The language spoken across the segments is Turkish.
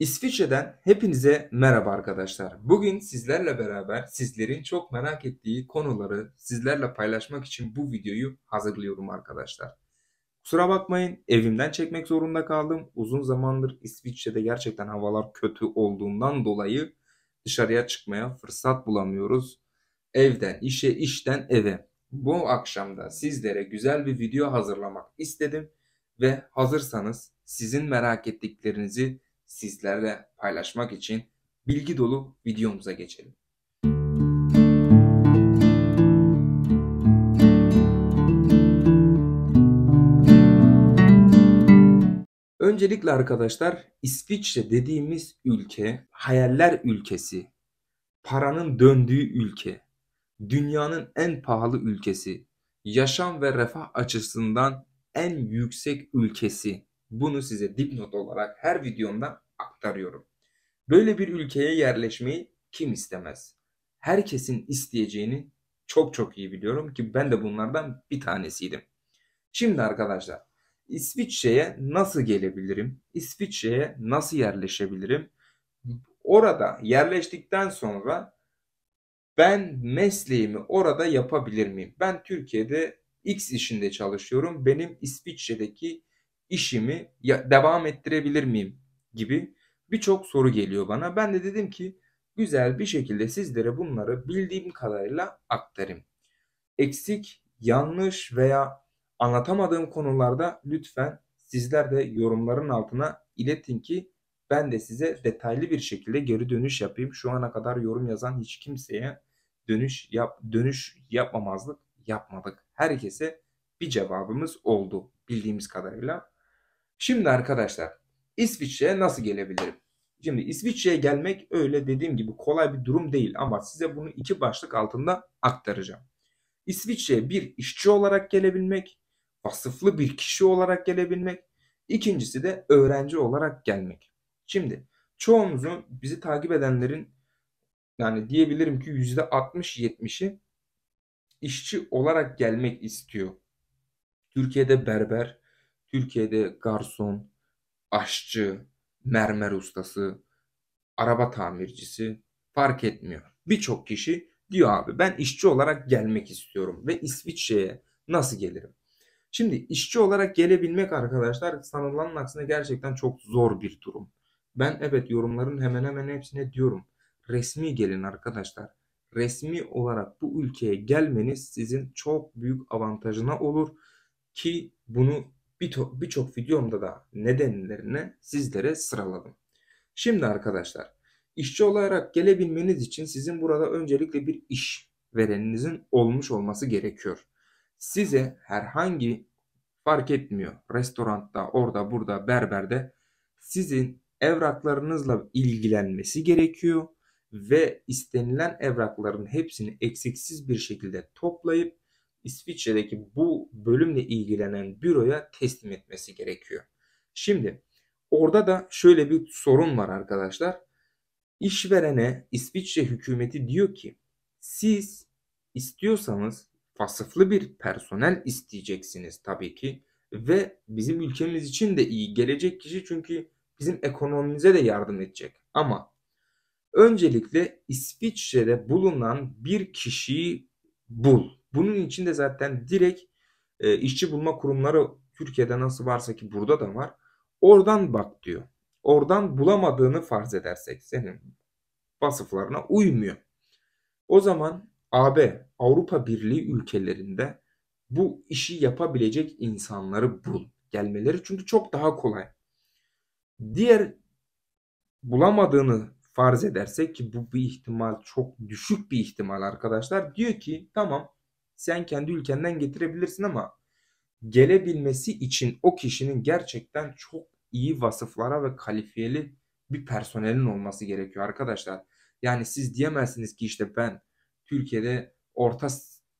İsviçre'den hepinize merhaba arkadaşlar. Bugün sizlerle beraber sizlerin çok merak ettiği konuları sizlerle paylaşmak için bu videoyu hazırlıyorum arkadaşlar. Kusura bakmayın evimden çekmek zorunda kaldım. Uzun zamandır İsviçre'de gerçekten havalar kötü olduğundan dolayı dışarıya çıkmaya fırsat bulamıyoruz. Evden işe, işten eve. Bu akşamda sizlere güzel bir video hazırlamak istedim ve hazırsanız sizin merak ettiklerinizi sizlerle paylaşmak için bilgi dolu videomuza geçelim. Öncelikle arkadaşlar İsviçre dediğimiz ülke hayaller ülkesi, paranın döndüğü ülke, dünyanın en pahalı ülkesi, yaşam ve refah açısından en yüksek ülkesi bunu size dipnot olarak her videomda aktarıyorum. Böyle bir ülkeye yerleşmeyi kim istemez? Herkesin isteyeceğini çok çok iyi biliyorum ki ben de bunlardan bir tanesiydim. Şimdi arkadaşlar İsviçre'ye nasıl gelebilirim? İsviçre'ye nasıl yerleşebilirim? Orada yerleştikten sonra ben mesleğimi orada yapabilir miyim? Ben Türkiye'de X işinde çalışıyorum. Benim İsviçre'deki işimi ya, devam ettirebilir miyim gibi birçok soru geliyor bana. Ben de dedim ki güzel bir şekilde sizlere bunları bildiğim kadarıyla aktarayım. Eksik, yanlış veya anlatamadığım konularda lütfen sizler de yorumların altına iletin ki ben de size detaylı bir şekilde geri dönüş yapayım. Şu ana kadar yorum yazan hiç kimseye dönüş yap dönüş yapmamazlık yapmadık. Herkese bir cevabımız oldu bildiğimiz kadarıyla. Şimdi arkadaşlar İsviçre'ye nasıl gelebilirim? Şimdi İsviçre'ye gelmek öyle dediğim gibi kolay bir durum değil ama size bunu iki başlık altında aktaracağım. İsviçre'ye bir işçi olarak gelebilmek, vasıflı bir kişi olarak gelebilmek, ikincisi de öğrenci olarak gelmek. Şimdi çoğumuzun bizi takip edenlerin yani diyebilirim ki %60-70'i işçi olarak gelmek istiyor. Türkiye'de berber, Türkiye'de garson, aşçı, mermer ustası, araba tamircisi fark etmiyor. Birçok kişi diyor abi ben işçi olarak gelmek istiyorum ve İsviçre'ye nasıl gelirim? Şimdi işçi olarak gelebilmek arkadaşlar sanılanın aksine gerçekten çok zor bir durum. Ben evet yorumların hemen hemen hepsine diyorum. Resmi gelin arkadaşlar. Resmi olarak bu ülkeye gelmeniz sizin çok büyük avantajına olur ki bunu birçok videomda da nedenlerini sizlere sıraladım. Şimdi arkadaşlar işçi olarak gelebilmeniz için sizin burada öncelikle bir iş vereninizin olmuş olması gerekiyor. Size herhangi fark etmiyor restoranda orada burada berberde sizin evraklarınızla ilgilenmesi gerekiyor ve istenilen evrakların hepsini eksiksiz bir şekilde toplayıp İsviçre'deki bu bölümle ilgilenen büroya teslim etmesi gerekiyor. Şimdi orada da şöyle bir sorun var arkadaşlar. İşverene İsviçre hükümeti diyor ki siz istiyorsanız vasıflı bir personel isteyeceksiniz tabii ki ve bizim ülkemiz için de iyi gelecek kişi çünkü bizim ekonomimize de yardım edecek. Ama öncelikle İsviçre'de bulunan bir kişiyi bul. Bunun için de zaten direkt e, işçi bulma kurumları Türkiye'de nasıl varsa ki burada da var. Oradan bak diyor. Oradan bulamadığını farz edersek senin vasıflarına uymuyor. O zaman AB Avrupa Birliği ülkelerinde bu işi yapabilecek insanları bul gelmeleri çünkü çok daha kolay. Diğer bulamadığını farz edersek ki bu bir ihtimal çok düşük bir ihtimal arkadaşlar. Diyor ki tamam sen kendi ülkenden getirebilirsin ama gelebilmesi için o kişinin gerçekten çok iyi vasıflara ve kalifiyeli bir personelin olması gerekiyor arkadaşlar. Yani siz diyemezsiniz ki işte ben Türkiye'de orta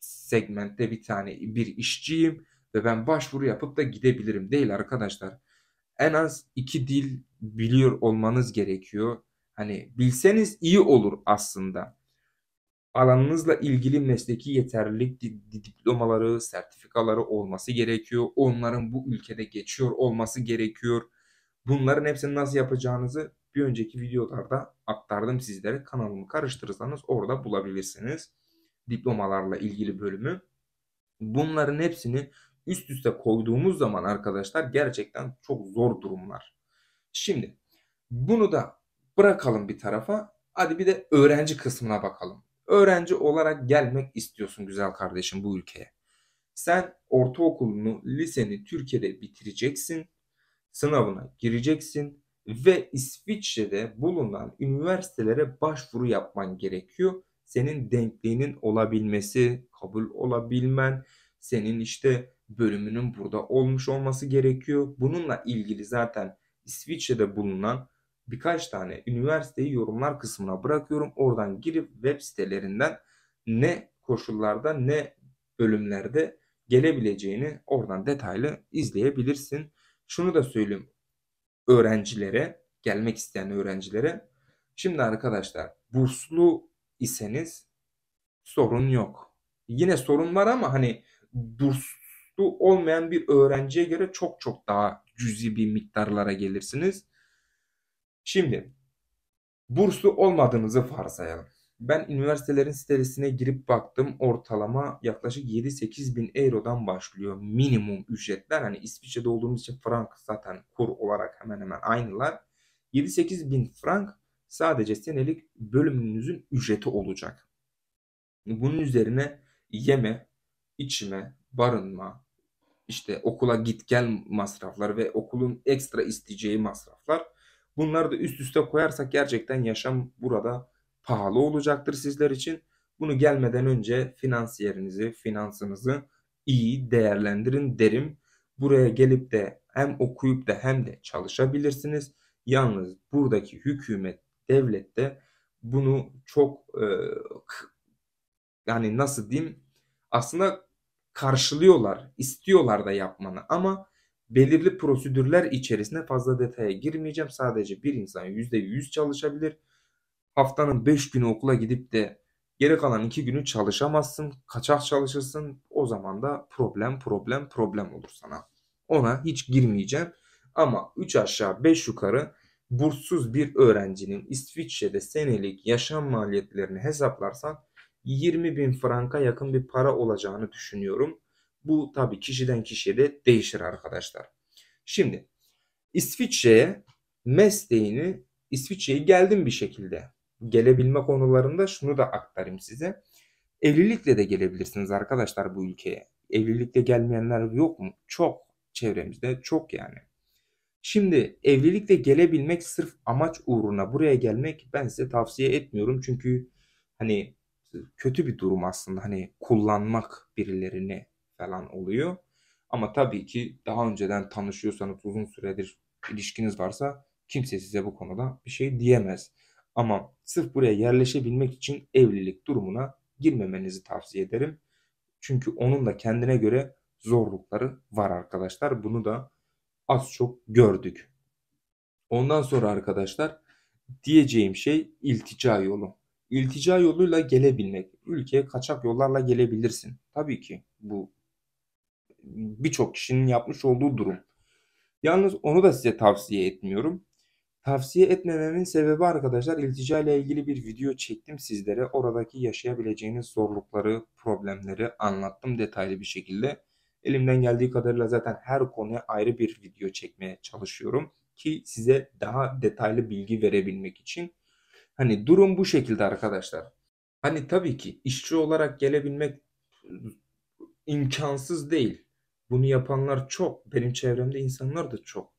segmentte bir tane bir işçiyim ve ben başvuru yapıp da gidebilirim değil arkadaşlar. En az iki dil biliyor olmanız gerekiyor. Hani bilseniz iyi olur aslında. Alanınızla ilgili mesleki yeterlilik diplomaları, sertifikaları olması gerekiyor. Onların bu ülkede geçiyor olması gerekiyor. Bunların hepsini nasıl yapacağınızı bir önceki videolarda aktardım sizlere. Kanalımı karıştırırsanız orada bulabilirsiniz. Diplomalarla ilgili bölümü. Bunların hepsini üst üste koyduğumuz zaman arkadaşlar gerçekten çok zor durumlar. Şimdi bunu da bırakalım bir tarafa. Hadi bir de öğrenci kısmına bakalım. Öğrenci olarak gelmek istiyorsun güzel kardeşim bu ülkeye. Sen ortaokulunu, liseni Türkiye'de bitireceksin. Sınavına gireceksin ve İsviçre'de bulunan üniversitelere başvuru yapman gerekiyor. Senin denkliğinin olabilmesi, kabul olabilmen, senin işte bölümünün burada olmuş olması gerekiyor. Bununla ilgili zaten İsviçre'de bulunan birkaç tane üniversiteyi yorumlar kısmına bırakıyorum. Oradan girip web sitelerinden ne koşullarda ne bölümlerde gelebileceğini oradan detaylı izleyebilirsin. Şunu da söyleyeyim öğrencilere, gelmek isteyen öğrencilere. Şimdi arkadaşlar burslu iseniz sorun yok. Yine sorun var ama hani burslu olmayan bir öğrenciye göre çok çok daha cüzi bir miktarlara gelirsiniz. Şimdi burslu olmadığımızı varsayalım. Ben üniversitelerin sitesine girip baktım ortalama yaklaşık 7-8 bin eurodan başlıyor minimum ücretler. Hani İsviçre'de olduğumuz için frank zaten kur olarak hemen hemen aynılar. 7-8 bin frank sadece senelik bölümünüzün ücreti olacak. Bunun üzerine yeme, içme, barınma, işte okula git gel masrafları ve okulun ekstra isteyeceği masraflar Bunları da üst üste koyarsak gerçekten yaşam burada pahalı olacaktır sizler için. Bunu gelmeden önce finansiyerinizi, finansınızı iyi değerlendirin derim. Buraya gelip de hem okuyup da hem de çalışabilirsiniz. Yalnız buradaki hükümet, devlette de bunu çok e, yani nasıl diyeyim aslında karşılıyorlar, istiyorlar da yapmanı ama belirli prosedürler içerisinde fazla detaya girmeyeceğim. Sadece bir insan %100 çalışabilir. Haftanın 5 günü okula gidip de geri kalan 2 günü çalışamazsın. Kaçak çalışırsın. O zaman da problem problem problem olur sana. Ona hiç girmeyeceğim. Ama 3 aşağı 5 yukarı burssuz bir öğrencinin İsviçre'de senelik yaşam maliyetlerini hesaplarsan 20 bin franka yakın bir para olacağını düşünüyorum. Bu tabi kişiden kişiye de değişir arkadaşlar. Şimdi İsviçre'ye mesleğini İsviçre'ye geldim bir şekilde. Gelebilme konularında şunu da aktarayım size. Evlilikle de gelebilirsiniz arkadaşlar bu ülkeye. Evlilikle gelmeyenler yok mu? Çok çevremizde çok yani. Şimdi evlilikle gelebilmek sırf amaç uğruna buraya gelmek ben size tavsiye etmiyorum. Çünkü hani kötü bir durum aslında hani kullanmak birilerini falan oluyor. Ama tabii ki daha önceden tanışıyorsanız uzun süredir ilişkiniz varsa kimse size bu konuda bir şey diyemez. Ama sırf buraya yerleşebilmek için evlilik durumuna girmemenizi tavsiye ederim. Çünkü onun da kendine göre zorlukları var arkadaşlar. Bunu da az çok gördük. Ondan sonra arkadaşlar diyeceğim şey iltica yolu. İltica yoluyla gelebilmek. Ülkeye kaçak yollarla gelebilirsin. Tabii ki bu birçok kişinin yapmış olduğu durum. Yalnız onu da size tavsiye etmiyorum. Tavsiye etmememin sebebi arkadaşlar iltica ile ilgili bir video çektim sizlere. Oradaki yaşayabileceğiniz zorlukları, problemleri anlattım detaylı bir şekilde. Elimden geldiği kadarıyla zaten her konuya ayrı bir video çekmeye çalışıyorum ki size daha detaylı bilgi verebilmek için. Hani durum bu şekilde arkadaşlar. Hani tabii ki işçi olarak gelebilmek imkansız değil. Bunu yapanlar çok. Benim çevremde insanlar da çok.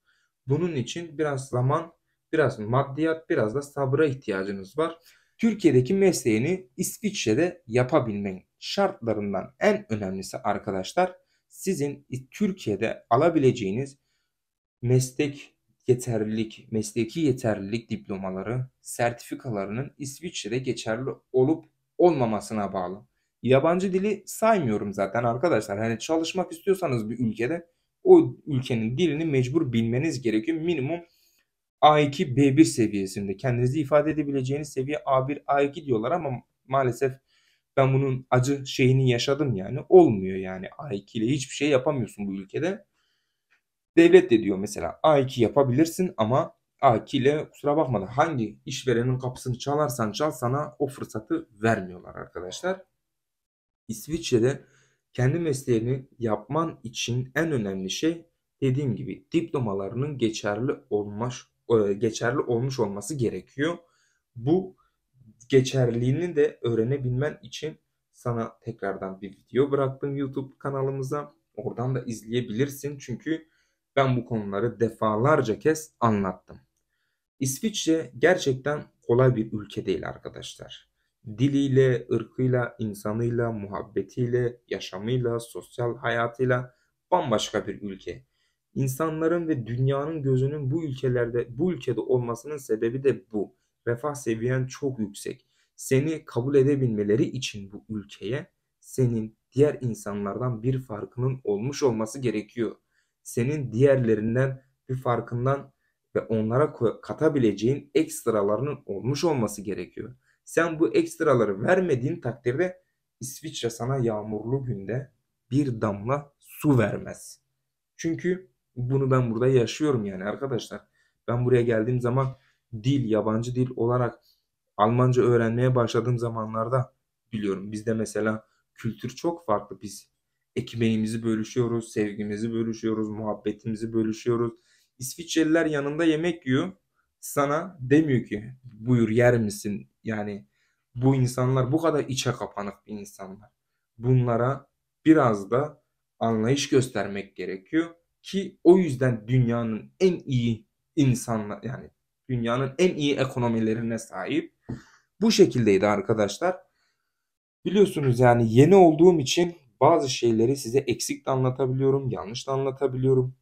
Bunun için biraz zaman, biraz maddiyat, biraz da sabra ihtiyacınız var. Türkiye'deki mesleğini İsviçre'de yapabilmenin şartlarından en önemlisi arkadaşlar sizin Türkiye'de alabileceğiniz meslek yeterlilik, mesleki yeterlilik diplomaları, sertifikalarının İsviçre'de geçerli olup olmamasına bağlı. Yabancı dili saymıyorum zaten arkadaşlar. Hani çalışmak istiyorsanız bir ülkede o ülkenin dilini mecbur bilmeniz gerekiyor. Minimum A2 B1 seviyesinde kendinizi ifade edebileceğiniz seviye A1 A2 diyorlar ama maalesef ben bunun acı şeyini yaşadım yani. Olmuyor yani A2 ile hiçbir şey yapamıyorsun bu ülkede. Devlet de diyor mesela A2 yapabilirsin ama A2 ile kusura bakma da hangi işverenin kapısını çalarsan çal sana o fırsatı vermiyorlar arkadaşlar. İsviçre'de kendi mesleğini yapman için en önemli şey dediğim gibi diplomalarının geçerli olmuş e, geçerli olmuş olması gerekiyor. Bu geçerliğini de öğrenebilmen için sana tekrardan bir video bıraktım YouTube kanalımıza. Oradan da izleyebilirsin çünkü ben bu konuları defalarca kez anlattım. İsviçre gerçekten kolay bir ülke değil arkadaşlar diliyle, ırkıyla, insanıyla, muhabbetiyle, yaşamıyla, sosyal hayatıyla bambaşka bir ülke. İnsanların ve dünyanın gözünün bu ülkelerde, bu ülkede olmasının sebebi de bu. Refah seviyen çok yüksek. Seni kabul edebilmeleri için bu ülkeye senin diğer insanlardan bir farkının olmuş olması gerekiyor. Senin diğerlerinden bir farkından ve onlara katabileceğin ekstralarının olmuş olması gerekiyor. Sen bu ekstraları vermediğin takdirde İsviçre sana yağmurlu günde bir damla su vermez. Çünkü bunu ben burada yaşıyorum yani arkadaşlar. Ben buraya geldiğim zaman dil, yabancı dil olarak Almanca öğrenmeye başladığım zamanlarda biliyorum. Bizde mesela kültür çok farklı. Biz ekmeğimizi bölüşüyoruz, sevgimizi bölüşüyoruz, muhabbetimizi bölüşüyoruz. İsviçreliler yanında yemek yiyor. Sana demiyor ki buyur yer misin yani bu insanlar bu kadar içe kapanık bir insanlar. Bunlara biraz da anlayış göstermek gerekiyor ki o yüzden dünyanın en iyi insanlar yani dünyanın en iyi ekonomilerine sahip. Bu şekildeydi arkadaşlar. Biliyorsunuz yani yeni olduğum için bazı şeyleri size eksik de anlatabiliyorum, yanlış da anlatabiliyorum.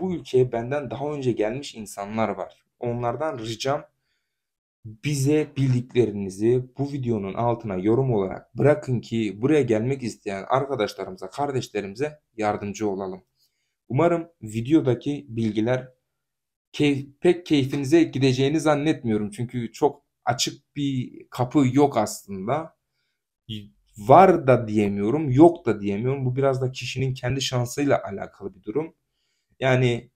Bu ülkeye benden daha önce gelmiş insanlar var. Onlardan ricam bize bildiklerinizi bu videonun altına yorum olarak bırakın ki buraya gelmek isteyen arkadaşlarımıza, kardeşlerimize yardımcı olalım. Umarım videodaki bilgiler keyf, pek keyfinize gideceğini zannetmiyorum. Çünkü çok açık bir kapı yok aslında. Var da diyemiyorum, yok da diyemiyorum. Bu biraz da kişinin kendi şansıyla alakalı bir durum. Yani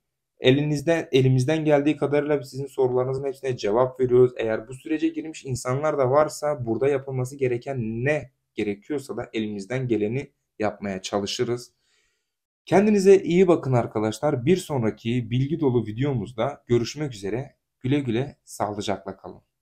Elinizden elimizden geldiği kadarıyla sizin sorularınızın hepsine cevap veriyoruz. Eğer bu sürece girmiş insanlar da varsa burada yapılması gereken ne gerekiyorsa da elimizden geleni yapmaya çalışırız. Kendinize iyi bakın arkadaşlar. Bir sonraki bilgi dolu videomuzda görüşmek üzere. Güle güle sağlıcakla kalın.